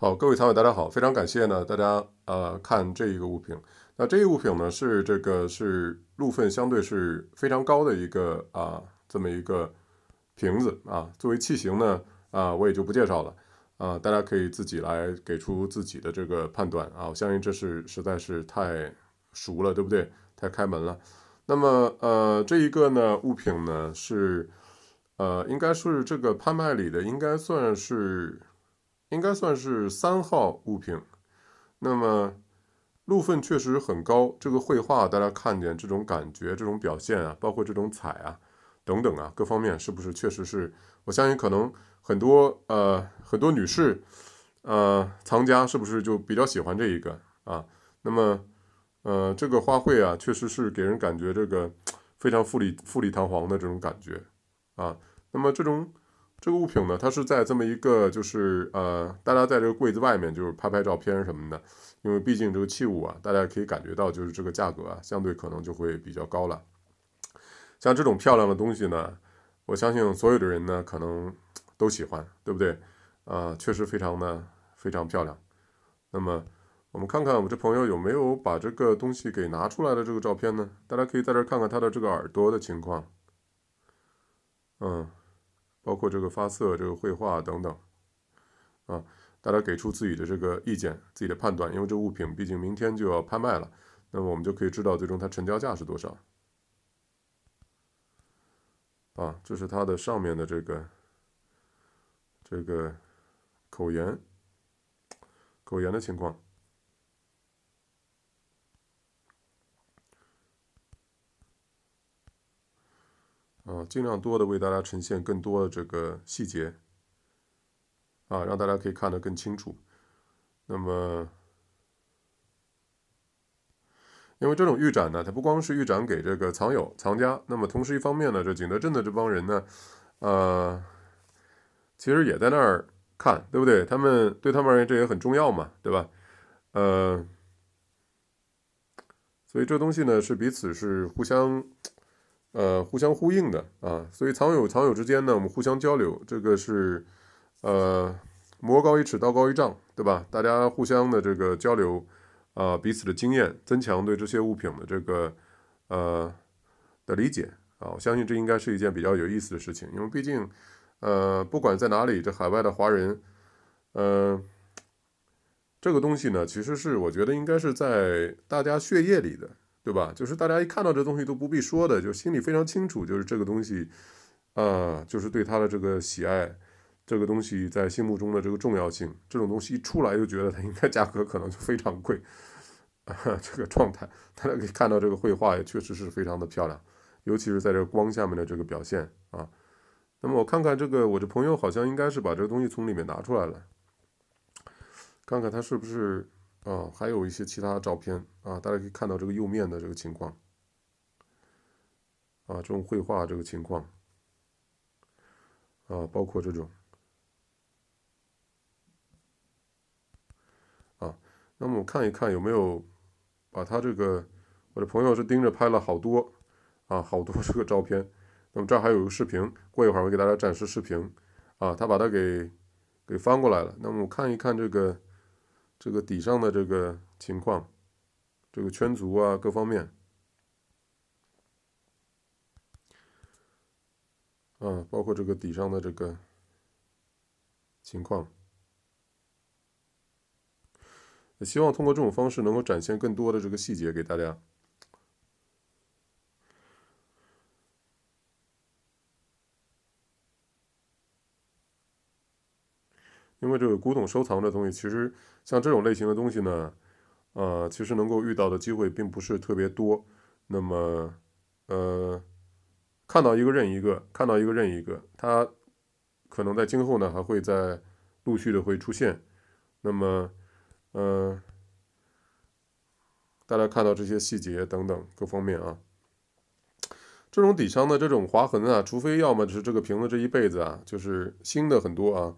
好，各位藏友，大家好，非常感谢呢，大家呃看这一个物品，那这一个物品呢是这个是路份相对是非常高的一个啊这么一个瓶子啊，作为器型呢啊我也就不介绍了啊，大家可以自己来给出自己的这个判断啊，我相信这是实在是太熟了，对不对？太开门了。那么呃这一个呢物品呢是呃应该是这个拍卖里的应该算是。应该算是三号物品，那么路份确实很高。这个绘画大家看见这种感觉、这种表现啊，包括这种彩啊、等等啊，各方面是不是确实是？我相信可能很多呃很多女士呃藏家是不是就比较喜欢这一个啊？那么呃这个花卉啊，确实是给人感觉这个非常富丽富丽堂皇的这种感觉啊。那么这种。这个物品呢，它是在这么一个，就是呃，大家在这个柜子外面就是拍拍照片什么的，因为毕竟这个器物啊，大家可以感觉到就是这个价格啊，相对可能就会比较高了。像这种漂亮的东西呢，我相信所有的人呢可能都喜欢，对不对？啊，确实非常的非常漂亮。那么我们看看我这朋友有没有把这个东西给拿出来的这个照片呢？大家可以在这看看他的这个耳朵的情况。嗯。包括这个发色、这个绘画等等，啊，大家给出自己的这个意见、自己的判断，因为这物品毕竟明天就要拍卖了，那么我们就可以知道最终它成交价是多少。啊，这是它的上面的这个这个口沿，口沿的情况。啊，尽量多的为大家呈现更多的这个细节，啊，让大家可以看得更清楚。那么，因为这种预展呢，它不光是预展给这个藏友、藏家，那么同时一方面呢，这景德镇的这帮人呢，呃，其实也在那儿看，对不对？他们对他们而言，这也很重要嘛，对吧？呃，所以这东西呢，是彼此是互相。呃，互相呼应的啊，所以藏友藏友之间呢，我们互相交流，这个是，呃，魔高一尺，道高一丈，对吧？大家互相的这个交流，啊，彼此的经验，增强对这些物品的这个，呃，的理解啊，我相信这应该是一件比较有意思的事情，因为毕竟，呃，不管在哪里，这海外的华人，呃，这个东西呢，其实是我觉得应该是在大家血液里的。对吧？就是大家一看到这东西都不必说的，就心里非常清楚，就是这个东西，啊，就是对他的这个喜爱，这个东西在心目中的这个重要性，这种东西一出来就觉得它应该价格可能就非常贵，啊，这个状态。大家可以看到这个绘画也确实是非常的漂亮，尤其是在这光下面的这个表现啊。那么我看看这个，我这朋友好像应该是把这个东西从里面拿出来了，看看他是不是。啊，还有一些其他照片啊，大家可以看到这个釉面的这个情况，啊，这种绘画这个情况，啊，包括这种，啊，那么我看一看有没有把他这个，我的朋友是盯着拍了好多，啊，好多这个照片，那么这儿还有一个视频，过一会儿我给大家展示视频，啊，他把它给给翻过来了，那么我看一看这个。这个底上的这个情况，这个圈足啊，各方面，啊，包括这个底上的这个情况，也希望通过这种方式能够展现更多的这个细节给大家。因为这个古董收藏的东西，其实像这种类型的东西呢，呃，其实能够遇到的机会并不是特别多。那么，呃，看到一个认一个，看到一个认一个，它可能在今后呢还会在陆续的会出现。那么，呃，大家看到这些细节等等各方面啊，这种底上的这种划痕啊，除非要么就是这个瓶子这一辈子啊，就是新的很多啊。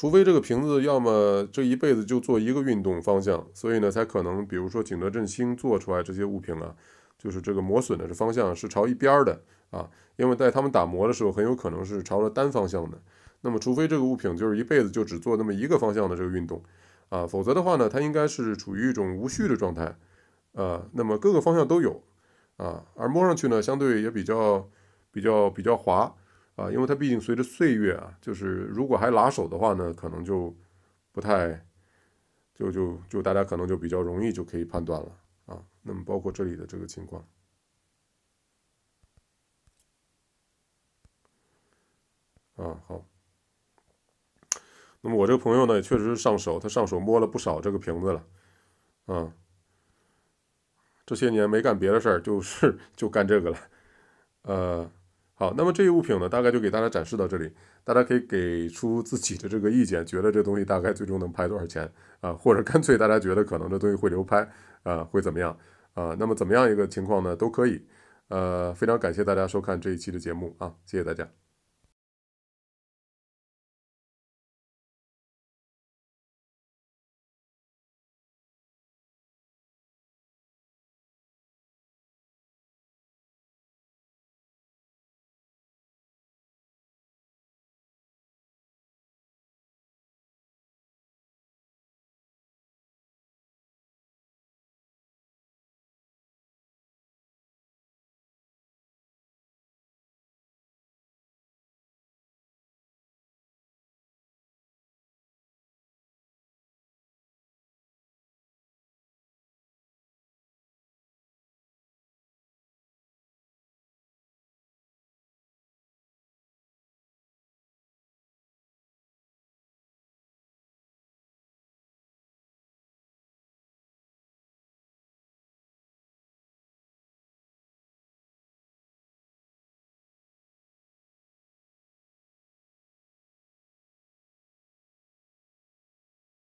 除非这个瓶子要么这一辈子就做一个运动方向，所以呢才可能，比如说景德镇新做出来这些物品啊，就是这个磨损的这方向是朝一边儿的啊，因为在他们打磨的时候很有可能是朝着单方向的。那么除非这个物品就是一辈子就只做那么一个方向的这个运动啊，否则的话呢，它应该是处于一种无序的状态啊。那么各个方向都有啊，而摸上去呢相对也比较比较比较滑。啊，因为它毕竟随着岁月啊，就是如果还拉手的话呢，可能就不太，就就就大家可能就比较容易就可以判断了啊。那么包括这里的这个情况，啊好。那么我这个朋友呢也确实是上手，他上手摸了不少这个瓶子了，啊，这些年没干别的事儿，就是 就干这个了，呃。好，那么这一物品呢，大概就给大家展示到这里。大家可以给出自己的这个意见，觉得这东西大概最终能拍多少钱啊？或者干脆大家觉得可能这东西会流拍啊，会怎么样啊？那么怎么样一个情况呢？都可以。呃，非常感谢大家收看这一期的节目啊，谢谢大家。